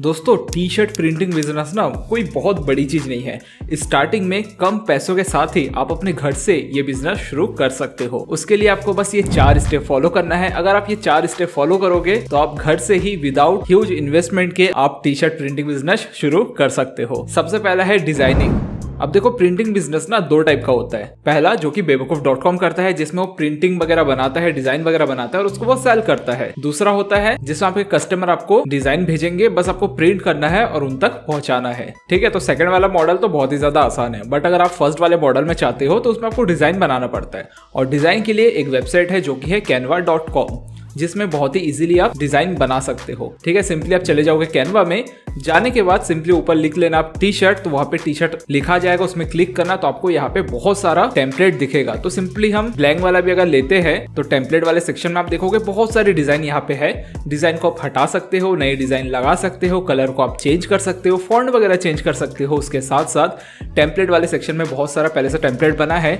दोस्तों T shirt printing business ना कोई बहुत बड़ी चीज़ नहीं है स्टार्टिंग में कम पैसों के साथ ही आप अपने घर से ये बिजनेस शुरू कर सकते हो उसके लिए आपको बस ये चार स्टेप फॉलो करना है अगर आप ये चार स्टेप फॉलो करोगे तो आप घर से ही विदाउट ह्यूज इन्वेस्टमेंट के आप टी शर्ट प्रिंटिंग बिजनेस शुरू कर सकते हो सबसे पहला है डिजाइनिंग अब देखो प्रिंटिंग बिजनेस ना दो टाइप का होता है पहला जो कि बेबकूफ डॉट कॉम करता है जिसमें वो प्रिंटिंग वगैरह बनाता है डिजाइन वगैरह बनाता है और उसको वो सेल करता है दूसरा होता है जिसमें आपके कस्टमर आपको डिजाइन भेजेंगे बस आपको प्रिंट करना है और उन तक पहुंचाना है ठीक है तो सेकंड वाला मॉडल तो बहुत ही ज्यादा आसान है बट अगर आप फर्स्ट वाले मॉडल में चाहते हो तो उसमें आपको डिजाइन बनाना पड़ता है और डिजाइन के लिए एक वेबसाइट है जो की है कैनवा डॉट कॉम जिसमें बहुत ही इजीली आप डिजाइन बना सकते हो ठीक है सिंपली आप चले जाओगे कैनवा में जाने के बाद सिंपली ऊपर लिख लेना आप टी शर्ट तो वहां पे टी शर्ट लिखा जाएगा उसमें क्लिक करना तो आपको यहाँ पे बहुत सारा टेम्पलेट दिखेगा तो सिंपली हम ब्लैंक वाला भी अगर लेते हैं तो टेम्पलेट वाले सेक्शन में आप देखोगे बहुत सारे डिजाइन यहाँ पे है डिजाइन को आप हटा सकते हो नए डिजाइन लगा सकते हो कलर को आप चेंज कर सकते हो फॉन्ट वगैरह चेंज कर सकते हो उसके साथ साथ टेम्पलेट वाले सेक्शन में बहुत सारा पहले से टेम्पलेट बना है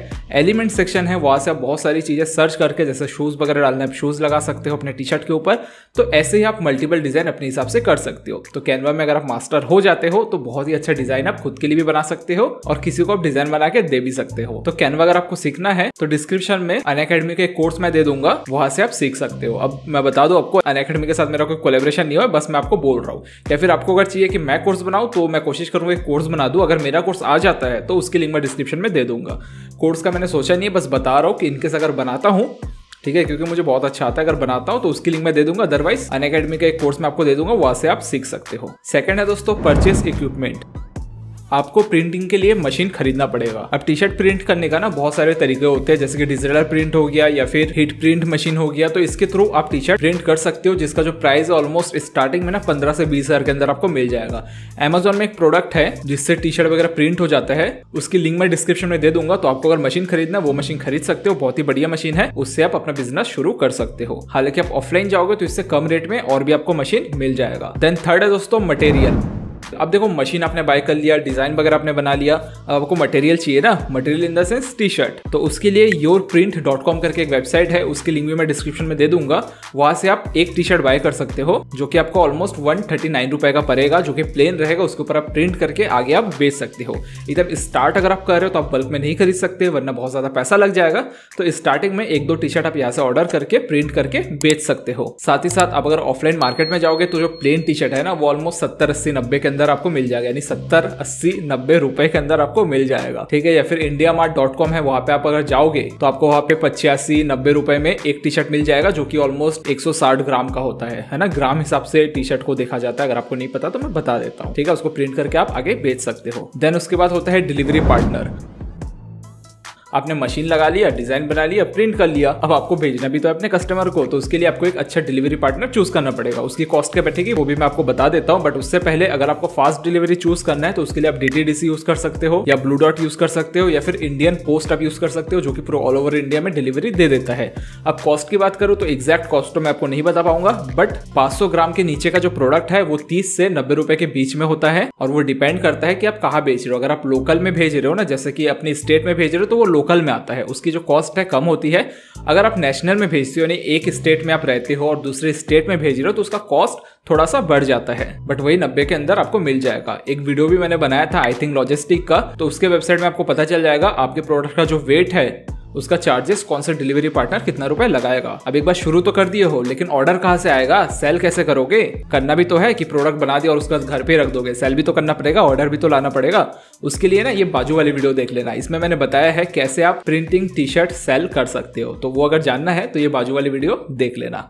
एलिमेंट सेक्शन है वहां से आप बहुत सारी चीजें सर्च करके जैसे शूज वगैरह डालने आप शूज लगा सकते सकते हो अपने टी शर्ट के ऊपर तो ऐसे ही आप मल्टीपल डिज़ाइन अपने हिसाब से कर सकते हो तो कैनवा में अगर आप मास्टर हो जाते हो तो बहुत ही अच्छा डिज़ाइन आप खुद के लिए भी बना सकते हो और किसी को आप डिज़ाइन बना के दे भी सकते हो तो कैनवा अगर आपको सीखना है तो डिस्क्रिप्शन में अन अकेडमी का एक कोर्स मैं दे दूंगा वहां से आप सीख सकते हो अब मैं बता दूं आपको अन अकेडमी के साथ मेरा कोई कोलेब्रेशन नहीं हुआ बस मैं आपको बोल रहा हूँ या फिर आपको अगर चाहिए कि मैं कोर्स बनाऊँ तो मैं कोशिश करूँगा कोर्स बना दूँ अगर मेरा कोर्स आ जाता है तो उसकी लिंक मैं डिस्क्रिप्शन में दे दूंगा कोर्स का मैंने सोचा नहीं है बस बता रहा हूँ कि इनकेस अगर बनाता हूँ ठीक है क्योंकि मुझे बहुत अच्छा आता है अगर बनाता हूँ तो उसकी लिंक मैं दे दूंगा अदरवाइज अन का एक कोर्स में आपको दे दूंगा वहां से आप सीख सकते हो सेकंड है दोस्तों परचेस इक्विपमेंट आपको प्रिंटिंग के लिए मशीन खरीदना पड़ेगा अब टी शर्ट प्रिंट करने का ना बहुत सारे तरीके होते हैं जैसे कि डिजिटल प्रिंट हो गया या फिर हीट प्रिंट मशीन हो गया तो इसके थ्रू आप टी शर्ट प्रिंट कर सकते हो जिसका जो प्राइस है ऑलमोस्ट स्टार्टिंग में ना पंद्रह से बीस हजार के अंदर आपको मिल जाएगा एमेजोन में एक प्रोडक्ट है जिससे टी शर्ट वगैरह प्रिंट हो जाता है उसकी लिंक मैं डिस्क्रिप्शन में दे दूंगा तो आपको अगर मशीन खरीदना वो मशीन खरीद सकते हो बहुत ही बढ़िया मशीन है उससे आप अपना बिजनेस शुरू कर सकते हो हालांकि आप ऑफलाइन जाओगे तो इससे कम रेट में और भी आपको मशीन मिल जाएगा देन थर्ड है दोस्तों मटेरियल अब देखो मशीन आपने बाय कर लिया डिज़ाइन वगैरह आपने बना लिया अब आपको मटेरियल चाहिए ना material in the sense T shirt तो उसके लिए योर प्रिंट डॉट कॉम करके एक वेबसाइट है उसकी लिंक भी मैं डिस्क्रिप्शन में दे दूंगा वहां से आप एक टी शर्ट बाय कर सकते हो जो कि आपको ऑलमोस्ट वन थर्टी नाइन रुपए का पड़ेगा जो कि प्लेन रहेगा उसके ऊपर आप प्रिंट करके आगे आप बेच सकते हो इधर स्टार्ट अगर आप कर रहे हो तो आप बल्क में नहीं खरीद सकते वरना बहुत ज़्यादा पैसा लग जाएगा तो स्टार्टिंग में एक दो टी शर्ट आप यहाँ से ऑर्डर करके प्रिंट करके बेच सकते हो साथ ही साथ आप अगर ऑफलाइन मार्केट में जाओगे तो जो प्लेन टी शर्ट है ना वो ऑलमोस्ट सत्तर अस्सी नब्बे के अंदर अंदर आपको मिल जाएगा यानी सत्तर अस्सी नब्बे रुपए के अंदर आपको मिल जाएगा ठीक है या फिर इंडिया मार्ट डॉट कॉम है वहां पे आप अगर जाओगे तो आपको वहाँ पे पचासी नब्बे रुपए में एक टी शर्ट मिल जाएगा जो की ऑलमोस्ट 160 ग्राम का होता है है ना ग्राम हिसाब से टी शर्ट को देखा जाता है अगर आपको नहीं पता तो मैं बता देता हूँ ठीक है उसको प्रिंट करके आप आगे बेच सकते हो देन उसके बाद होता है डिलीवरी पार्टनर आपने मशीन लगा लिया डिज़ाइन बना लिया प्रिंट कर लिया अब आपको भेजना भी तो है अपने कस्टमर को तो उसके लिए आपको एक अच्छा डिलीवरी पार्टनर चूज करना पड़ेगा उसकी कॉस्ट क्या बैठेगी वो भी मैं आपको बता देता हूँ बट उससे पहले अगर आपको फास्ट डिलीवरी चूज करना है तो उसके लिए आप डीटीडीसी यूज कर सकते हो या ब्लू डॉट यूज कर सकते हो या फिर इंडियन पोस्ट आप यूज कर सकते हो जो कि पूरा ऑल ओवर इंडिया में डिलीवरी दे देता है अब कॉस्ट की बात करूँ तो एग्जैक्ट कॉस्ट तो मैं आपको नहीं बता पाऊंगा बट पांच ग्राम के नीचे का जो प्रोडक्ट है वो तीस से नब्बे रुपए के बीच में होता है और वो डिपेंड करता है कि आप कहाँ बेच रहे हो अगर आप लोकल में भेज रहे हो ना जैसे कि अपने स्टेट में भेज रहे हो तो वो लोकल में आता है उसकी जो कॉस्ट है कम होती है अगर आप नेशनल में भेजते हो यानी एक स्टेट में आप रहते हो और दूसरे स्टेट में भेज रहे हो तो उसका कॉस्ट थोड़ा सा बढ़ जाता है बट वही नब्बे के अंदर आपको मिल जाएगा एक वीडियो भी मैंने बनाया था आई थिंक लॉजिस्टिक का तो उसके वेबसाइट में आपको पता चल जाएगा आपके प्रोडक्ट का जो वेट है उसका चार्जेस कौन सा डिलीवरी पार्टनर कितना रुपए लगाएगा अब एक बार शुरू तो कर दिए हो लेकिन ऑर्डर कहाँ से आएगा सेल कैसे करोगे करना भी तो है कि प्रोडक्ट बना दिया और उसके बाद घर पे रख दोगे सेल भी तो करना पड़ेगा ऑर्डर भी तो लाना पड़ेगा उसके लिए ना ये बाजू वाली वीडियो देख लेना इसमें मैंने बताया है कैसे आप प्रिंटिंग टी शर्ट सेल कर सकते हो तो वो अगर जानना है तो ये बाजू वाली वीडियो देख लेना